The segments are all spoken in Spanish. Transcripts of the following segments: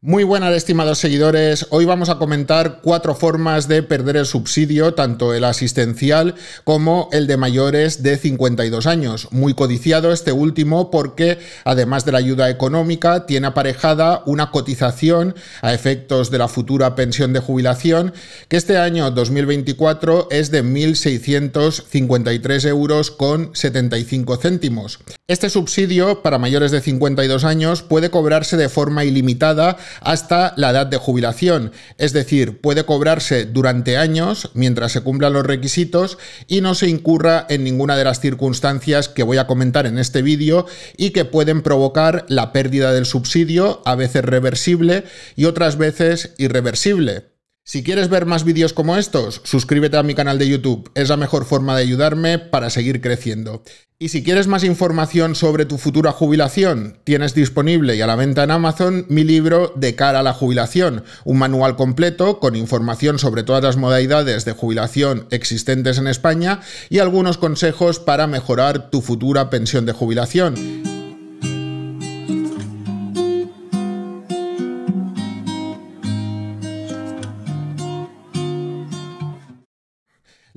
Muy buenas, estimados seguidores. Hoy vamos a comentar cuatro formas de perder el subsidio, tanto el asistencial como el de mayores de 52 años. Muy codiciado este último porque, además de la ayuda económica, tiene aparejada una cotización a efectos de la futura pensión de jubilación, que este año 2024 es de 1.653 euros con 75 céntimos. Este subsidio para mayores de 52 años puede cobrarse de forma ilimitada hasta la edad de jubilación. Es decir, puede cobrarse durante años mientras se cumplan los requisitos y no se incurra en ninguna de las circunstancias que voy a comentar en este vídeo y que pueden provocar la pérdida del subsidio, a veces reversible y otras veces irreversible. Si quieres ver más vídeos como estos, suscríbete a mi canal de YouTube, es la mejor forma de ayudarme para seguir creciendo. Y si quieres más información sobre tu futura jubilación, tienes disponible y a la venta en Amazon mi libro De cara a la jubilación, un manual completo con información sobre todas las modalidades de jubilación existentes en España y algunos consejos para mejorar tu futura pensión de jubilación.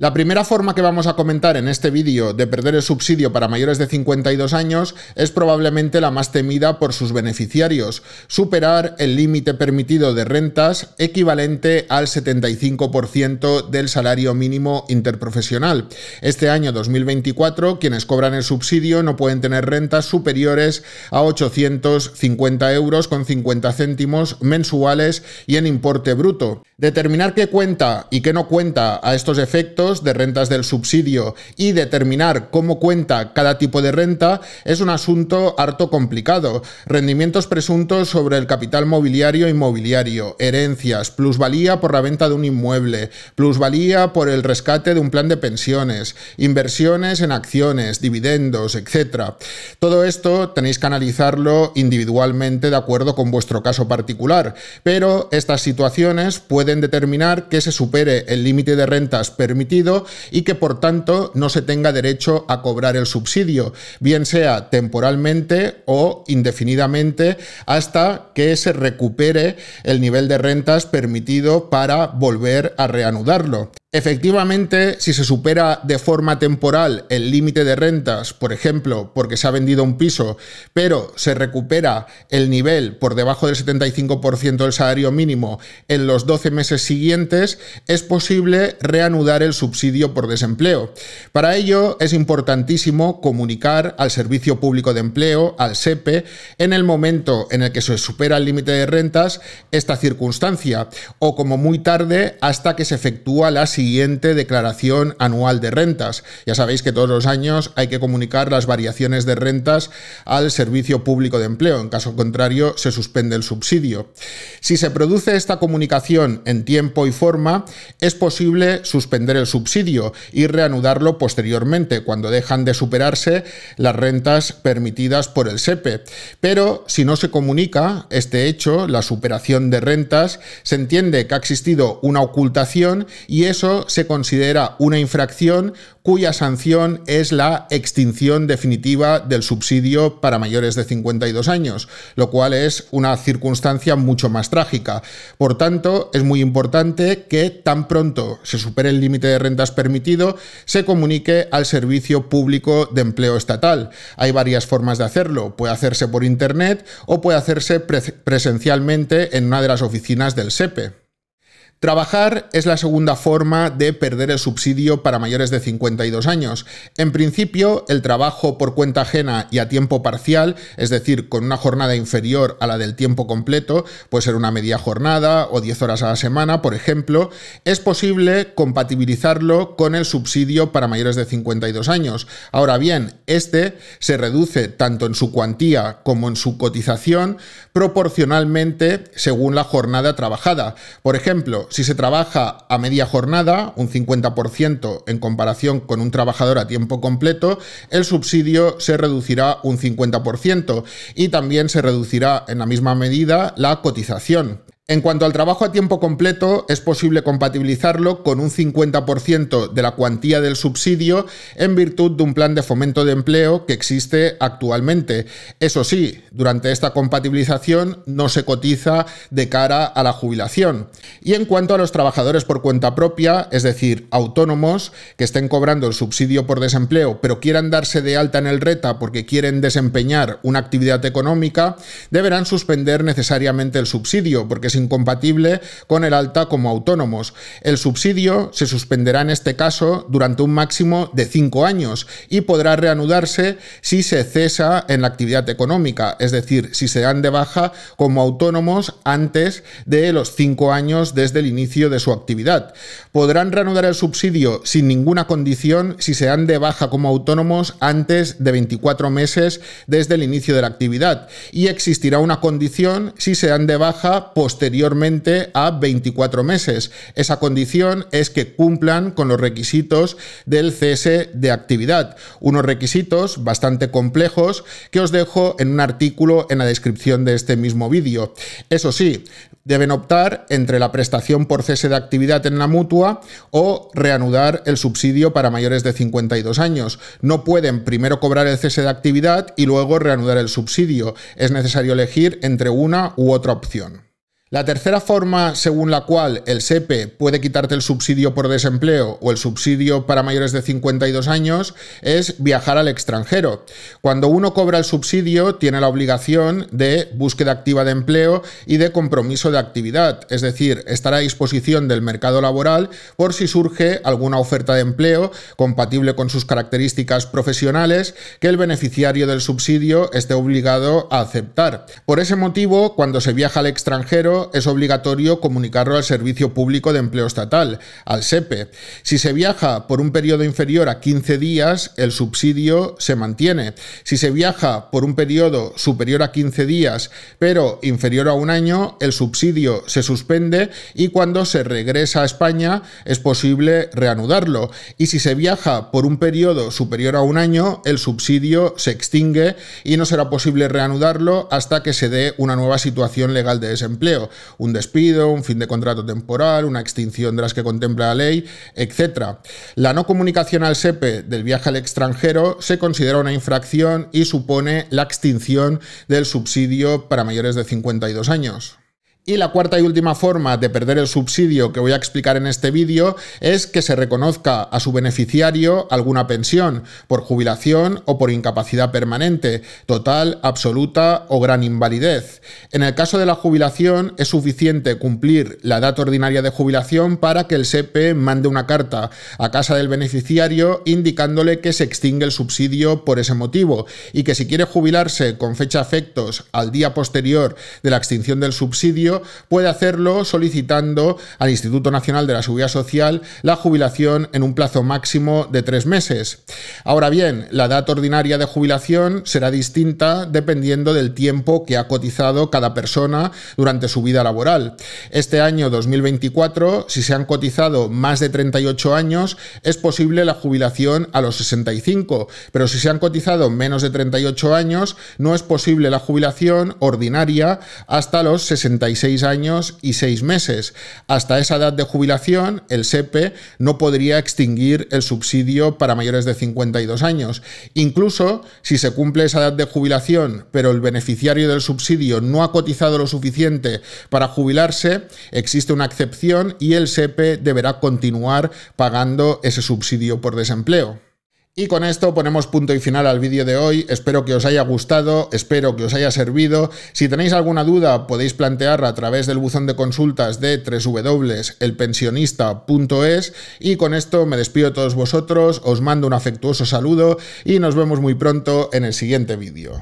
La primera forma que vamos a comentar en este vídeo de perder el subsidio para mayores de 52 años es probablemente la más temida por sus beneficiarios, superar el límite permitido de rentas equivalente al 75% del salario mínimo interprofesional. Este año 2024, quienes cobran el subsidio no pueden tener rentas superiores a 850 euros con 50 céntimos mensuales y en importe bruto. Determinar qué cuenta y qué no cuenta a estos efectos de rentas del subsidio y determinar cómo cuenta cada tipo de renta es un asunto harto complicado. Rendimientos presuntos sobre el capital mobiliario inmobiliario, herencias, plusvalía por la venta de un inmueble, plusvalía por el rescate de un plan de pensiones, inversiones en acciones, dividendos, etc. Todo esto tenéis que analizarlo individualmente de acuerdo con vuestro caso particular, pero estas situaciones pueden determinar que se supere el límite de rentas permitido y que por tanto no se tenga derecho a cobrar el subsidio, bien sea temporalmente o indefinidamente hasta que se recupere el nivel de rentas permitido para volver a reanudarlo. Efectivamente, si se supera de forma temporal el límite de rentas, por ejemplo, porque se ha vendido un piso, pero se recupera el nivel por debajo del 75% del salario mínimo en los 12 meses siguientes, es posible reanudar el subsidio por desempleo. Para ello, es importantísimo comunicar al Servicio Público de Empleo, al SEPE, en el momento en el que se supera el límite de rentas esta circunstancia, o como muy tarde hasta que se efectúa la siguiente siguiente declaración anual de rentas. Ya sabéis que todos los años hay que comunicar las variaciones de rentas al Servicio Público de Empleo. En caso contrario, se suspende el subsidio. Si se produce esta comunicación en tiempo y forma, es posible suspender el subsidio y reanudarlo posteriormente, cuando dejan de superarse las rentas permitidas por el SEPE. E. Pero si no se comunica este hecho, la superación de rentas, se entiende que ha existido una ocultación y eso se considera una infracción cuya sanción es la extinción definitiva del subsidio para mayores de 52 años, lo cual es una circunstancia mucho más trágica. Por tanto, es muy importante que tan pronto se supere el límite de rentas permitido, se comunique al Servicio Público de Empleo Estatal. Hay varias formas de hacerlo. Puede hacerse por Internet o puede hacerse presencialmente en una de las oficinas del SEPE. Trabajar es la segunda forma de perder el subsidio para mayores de 52 años. En principio, el trabajo por cuenta ajena y a tiempo parcial, es decir, con una jornada inferior a la del tiempo completo, puede ser una media jornada o 10 horas a la semana, por ejemplo, es posible compatibilizarlo con el subsidio para mayores de 52 años. Ahora bien, este se reduce tanto en su cuantía como en su cotización proporcionalmente según la jornada trabajada. Por ejemplo, si se trabaja a media jornada, un 50% en comparación con un trabajador a tiempo completo, el subsidio se reducirá un 50% y también se reducirá en la misma medida la cotización, en cuanto al trabajo a tiempo completo, es posible compatibilizarlo con un 50% de la cuantía del subsidio en virtud de un plan de fomento de empleo que existe actualmente. Eso sí, durante esta compatibilización no se cotiza de cara a la jubilación. Y en cuanto a los trabajadores por cuenta propia, es decir, autónomos que estén cobrando el subsidio por desempleo pero quieran darse de alta en el RETA porque quieren desempeñar una actividad económica, deberán suspender necesariamente el subsidio porque incompatible con el alta como autónomos. El subsidio se suspenderá en este caso durante un máximo de cinco años y podrá reanudarse si se cesa en la actividad económica, es decir, si se dan de baja como autónomos antes de los cinco años desde el inicio de su actividad. Podrán reanudar el subsidio sin ninguna condición si se dan de baja como autónomos antes de 24 meses desde el inicio de la actividad y existirá una condición si se dan de baja posteriormente posteriormente a 24 meses. Esa condición es que cumplan con los requisitos del cese de actividad, unos requisitos bastante complejos que os dejo en un artículo en la descripción de este mismo vídeo. Eso sí, deben optar entre la prestación por cese de actividad en la mutua o reanudar el subsidio para mayores de 52 años. No pueden primero cobrar el cese de actividad y luego reanudar el subsidio. Es necesario elegir entre una u otra opción. La tercera forma según la cual el SEPE e puede quitarte el subsidio por desempleo o el subsidio para mayores de 52 años es viajar al extranjero. Cuando uno cobra el subsidio tiene la obligación de búsqueda activa de empleo y de compromiso de actividad, es decir, estar a disposición del mercado laboral por si surge alguna oferta de empleo compatible con sus características profesionales que el beneficiario del subsidio esté obligado a aceptar. Por ese motivo, cuando se viaja al extranjero, es obligatorio comunicarlo al Servicio Público de Empleo Estatal, al SEPE. E. Si se viaja por un periodo inferior a 15 días, el subsidio se mantiene. Si se viaja por un periodo superior a 15 días, pero inferior a un año, el subsidio se suspende y cuando se regresa a España es posible reanudarlo. Y si se viaja por un periodo superior a un año, el subsidio se extingue y no será posible reanudarlo hasta que se dé una nueva situación legal de desempleo un despido, un fin de contrato temporal, una extinción de las que contempla la ley, etc. La no comunicación al SEPE e del viaje al extranjero se considera una infracción y supone la extinción del subsidio para mayores de 52 años. Y la cuarta y última forma de perder el subsidio que voy a explicar en este vídeo es que se reconozca a su beneficiario alguna pensión por jubilación o por incapacidad permanente, total, absoluta o gran invalidez. En el caso de la jubilación es suficiente cumplir la data ordinaria de jubilación para que el SEPE mande una carta a casa del beneficiario indicándole que se extingue el subsidio por ese motivo y que si quiere jubilarse con fecha efectos al día posterior de la extinción del subsidio, puede hacerlo solicitando al Instituto Nacional de la Seguridad Social la jubilación en un plazo máximo de tres meses. Ahora bien, la edad ordinaria de jubilación será distinta dependiendo del tiempo que ha cotizado cada persona durante su vida laboral. Este año 2024, si se han cotizado más de 38 años, es posible la jubilación a los 65, pero si se han cotizado menos de 38 años, no es posible la jubilación ordinaria hasta los 66 seis años y seis meses. Hasta esa edad de jubilación, el SEPE no podría extinguir el subsidio para mayores de 52 años. Incluso si se cumple esa edad de jubilación, pero el beneficiario del subsidio no ha cotizado lo suficiente para jubilarse, existe una excepción y el SEPE deberá continuar pagando ese subsidio por desempleo. Y con esto ponemos punto y final al vídeo de hoy. Espero que os haya gustado, espero que os haya servido. Si tenéis alguna duda, podéis plantearla a través del buzón de consultas de www.elpensionista.es. Y con esto me despido de todos vosotros, os mando un afectuoso saludo y nos vemos muy pronto en el siguiente vídeo.